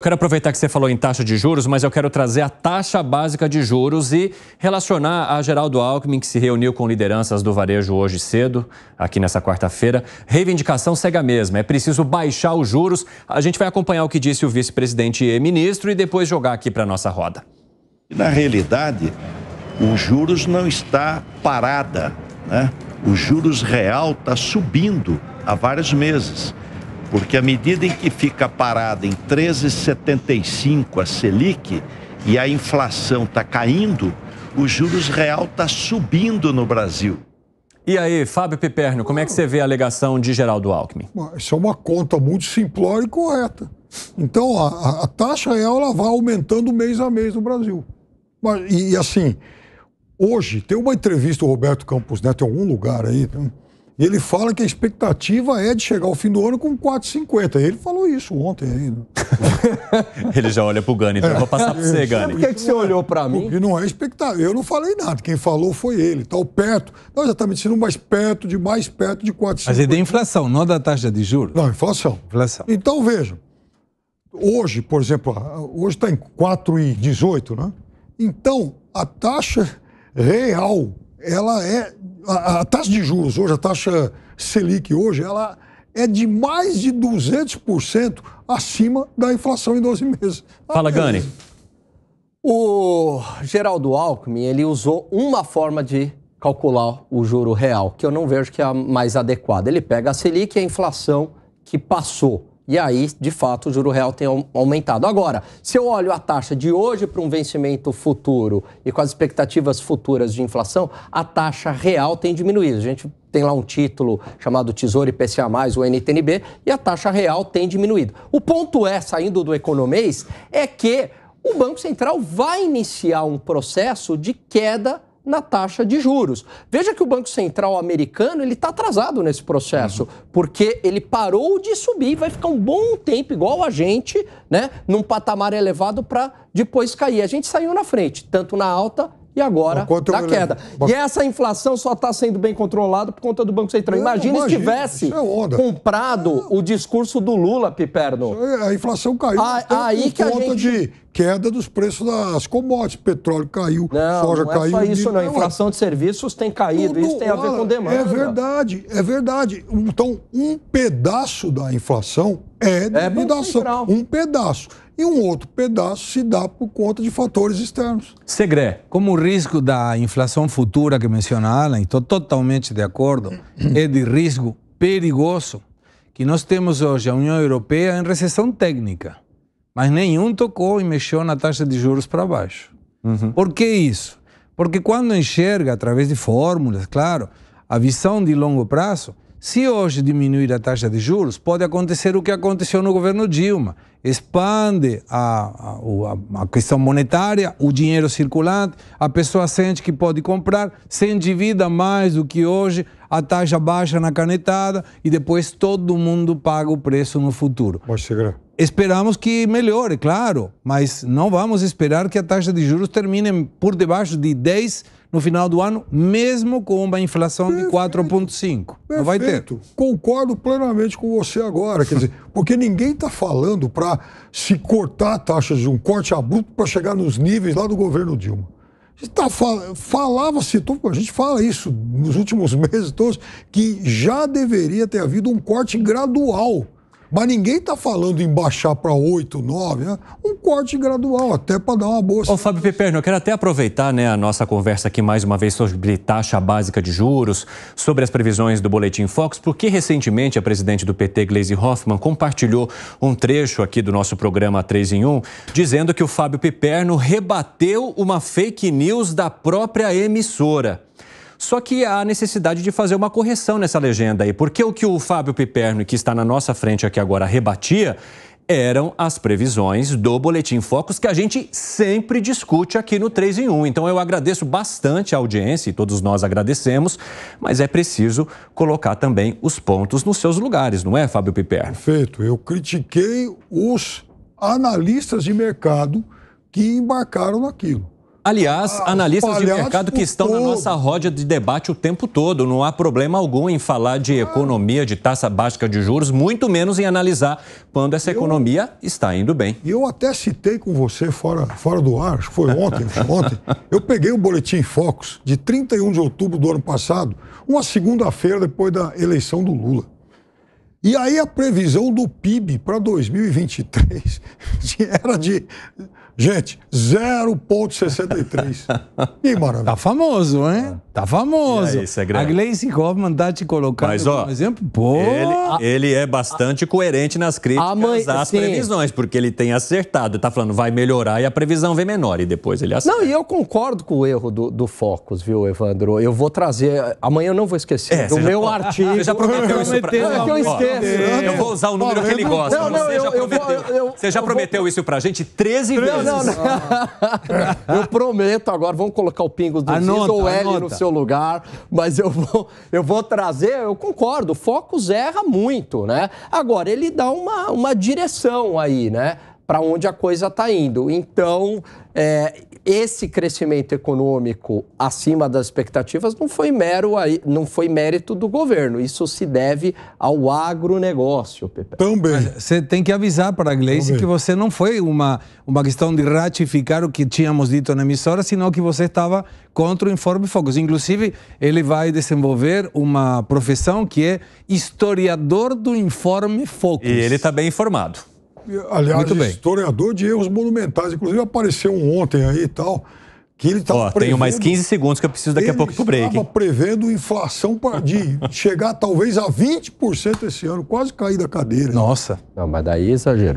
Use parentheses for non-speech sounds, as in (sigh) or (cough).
Quero aproveitar que você falou em taxa de juros, mas eu quero trazer a taxa básica de juros e relacionar a Geraldo Alckmin, que se reuniu com lideranças do varejo hoje cedo, aqui nessa quarta-feira. Reivindicação segue a mesma, é preciso baixar os juros. A gente vai acompanhar o que disse o vice-presidente e ministro e depois jogar aqui para a nossa roda. Na realidade, os juros não está parada, né? O juros real está subindo há vários meses. Porque à medida em que fica parada em 13,75 a Selic e a inflação está caindo, o juros real está subindo no Brasil. E aí, Fábio Piperno, como é que você vê a alegação de Geraldo Alckmin? Isso é uma conta muito simplória e correta. Então, a, a taxa real ela vai aumentando mês a mês no Brasil. Mas, e, assim, hoje, tem uma entrevista do Roberto Campos Neto em algum lugar aí, né? E ele fala que a expectativa é de chegar ao fim do ano com 4,50. Ele falou isso ontem ainda. (laughs) ele já olha pro Gani, então é. eu vou passar para você, é. Gani. Por que, que você é. olhou para mim? Porque não é expectativa. Eu não falei nada. Quem falou foi ele. Tá o perto. Não exatamente, sendo mais perto de mais perto de 4,50. Mas é da inflação, não da taxa de juros? Não, inflação. Inflação. Então, veja. Hoje, por exemplo, hoje está em 4,18, né? Então, a taxa real, ela é a, a, taxa de juros hoje, a taxa Selic hoje, ela é de mais de 200% acima da inflação em 12 meses. Tá Fala, Gani. O Geraldo Alckmin, ele usou uma forma de calcular o juro real, que eu não vejo que é a mais adequada. Ele pega a Selic e a inflação que passou. E aí, de fato, o juro real tem aumentado. Agora, se eu olho a taxa de hoje para um vencimento futuro e com as expectativas futuras de inflação, a taxa real tem diminuído. A gente tem lá um título chamado Tesouro IPCA+, o NTNB, e a taxa real tem diminuído. O ponto é, saindo do economês, é que o Banco Central vai iniciar um processo de queda na taxa de juros. Veja que o Banco Central americano ele está atrasado nesse processo, uhum. porque ele parou de subir, vai ficar um bom tempo, igual a gente, né, num patamar elevado para depois cair. A gente saiu na frente, tanto na alta e agora na queda. E essa inflação só está sendo bem controlada por conta do Banco Central. Imagina se tivesse é comprado o discurso do Lula, Piperno. a inflação caiu. A, aí que a gente... de queda dos preços das commodities. Petróleo caiu, não, soja é não é caiu. Só isso, não. A inflação de serviços tem caído. Tudo, isso tem a ver com demanda. É verdade, é verdade. Então, um pedaço da inflação é de é Um pedaço. E um outro pedaço se dá por conta de fatores externos. Segre, como o risco da inflação futura que menciona Alan, estou totalmente de acordo, é de risco perigoso que nós temos hoje a União Europeia em recessão técnica mas nenhum tocou e mexeu na taxa de juros para baixo. Uhum. Por que isso? Porque quando enxerga, através de fórmulas, claro, a visão de longo prazo, se hoje diminuir a taxa de juros, pode acontecer o que aconteceu no governo Dilma. Expande a, a, a, questão monetária, o dinheiro circulante, a pessoa sente que pode comprar, se endivida mais do que hoje, a taxa baixa na canetada e depois todo mundo paga o preço no futuro. Pode chegar. Esperamos que melhore, claro, mas não vamos esperar que a taxa de juros termine por debaixo de 10 no final do ano, mesmo com uma inflação Perfeito. de 4,5. Não vai ter. Concordo plenamente com você agora. Quer dizer, porque ninguém está falando para se cortar a taxa de um corte abrupto para chegar nos níveis lá do governo Dilma. Tá, Falava-se, a gente fala isso nos últimos (laughs) meses todos, que já deveria ter havido um corte gradual mas ninguém está falando em baixar para 8, 9, né? um corte gradual, até para dar uma bolsa. Ô, Fábio Piperno, eu quero até aproveitar né, a nossa conversa aqui mais uma vez sobre taxa básica de juros, sobre as previsões do Boletim Fox, porque recentemente a presidente do PT, Gleisi Hoffmann, compartilhou um trecho aqui do nosso programa 3 em 1, dizendo que o Fábio Piperno rebateu uma fake news da própria emissora. Só que há necessidade de fazer uma correção nessa legenda aí, porque o que o Fábio Piperno, que está na nossa frente aqui agora, rebatia eram as previsões do Boletim Focus que a gente sempre discute aqui no 3 em 1. Então eu agradeço bastante a audiência e todos nós agradecemos, mas é preciso colocar também os pontos nos seus lugares, não é, Fábio Piper? Perfeito. Eu critiquei os analistas de mercado que embarcaram naquilo. Aliás, ah, analistas de mercado que estão todo. na nossa roda de debate o tempo todo. Não há problema algum em falar de ah. economia de taxa básica de juros, muito menos em analisar quando essa eu, economia está indo bem. E eu até citei com você fora, fora do ar, acho que foi ontem, (laughs) ontem. Eu peguei o um boletim Focus de 31 de outubro do ano passado, uma segunda-feira depois da eleição do Lula. E aí a previsão do PIB para 2023 era de, gente, 0,63. (laughs) Que maravilha. Tá famoso, hein? Ah. Tá famoso. Aí, é a Gleice Hoffman dá te colocar. Mas, ó, como exemplo. Pô, ele, ele é bastante a, coerente nas críticas mãe, às sim. previsões, porque ele tem acertado. Tá falando, vai melhorar e a previsão vem menor. E depois ele acerta. Não, e eu concordo com o erro do, do Focus, viu, Evandro? Eu vou trazer... Amanhã eu não vou esquecer. É, do meu já, tá- artigo. já prometeu isso pra... Não, é que eu esqueço. Eu vou usar o número que ele gosta. Não, não, você eu, já prometeu. Eu, eu, você já prometeu vou... isso pra gente 13 não, vezes. Não, não. Ah. (laughs) Eu prometo agora, vamos colocar o Pingos do anota, ou L no seu lugar, mas eu vou, eu vou trazer, eu concordo, o Focus erra muito, né? Agora, ele dá uma, uma direção aí, né? para onde a coisa está indo. Então, é, esse crescimento econômico acima das expectativas não foi mero não foi mérito do governo. Isso se deve ao agronegócio, Pepe. Também. Você tem que avisar para a Gleice que você não foi uma, uma questão de ratificar o que tínhamos dito na emissora, senão que você estava contra o informe Focus. Inclusive, ele vai desenvolver uma profissão que é historiador do informe Focus. E ele está bem informado. Aliás, Muito bem. historiador de erros monumentais. Inclusive apareceu um ontem aí e tal. Que ele estava prevendo... Tenho mais 15 segundos que eu preciso daqui a pouco pro break. Ele estava prevendo inflação de chegar talvez a 20% esse ano. Quase cair da cadeira. Nossa. Não, mas daí é exagerou.